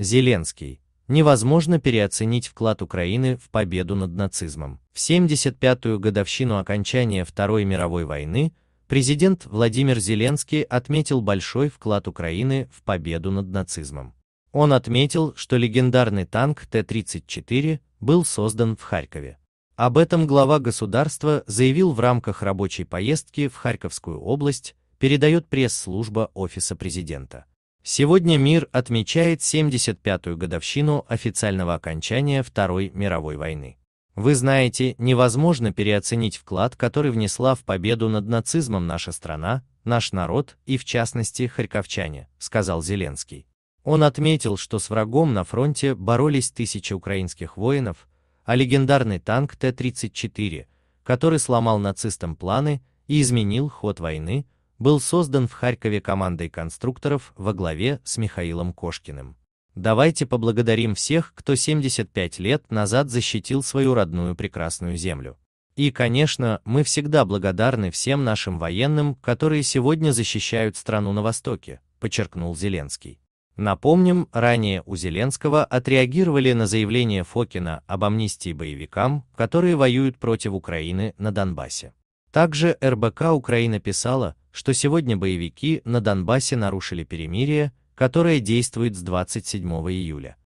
Зеленский. Невозможно переоценить вклад Украины в победу над нацизмом. В 75-ю годовщину окончания Второй мировой войны президент Владимир Зеленский отметил большой вклад Украины в победу над нацизмом. Он отметил, что легендарный танк Т-34 был создан в Харькове. Об этом глава государства заявил в рамках рабочей поездки в Харьковскую область, передает пресс-служба Офиса президента. Сегодня мир отмечает 75-ю годовщину официального окончания Второй мировой войны. Вы знаете, невозможно переоценить вклад, который внесла в победу над нацизмом наша страна, наш народ и, в частности, харьковчане, сказал Зеленский. Он отметил, что с врагом на фронте боролись тысячи украинских воинов, а легендарный танк Т-34, который сломал нацистам планы и изменил ход войны, был создан в Харькове командой конструкторов во главе с Михаилом Кошкиным. Давайте поблагодарим всех, кто 75 лет назад защитил свою родную прекрасную землю. И, конечно, мы всегда благодарны всем нашим военным, которые сегодня защищают страну на Востоке, подчеркнул Зеленский. Напомним, ранее у Зеленского отреагировали на заявление Фокина об амнистии боевикам, которые воюют против Украины на Донбассе. Также РБК Украина писала, что сегодня боевики на Донбассе нарушили перемирие, которое действует с 27 июля.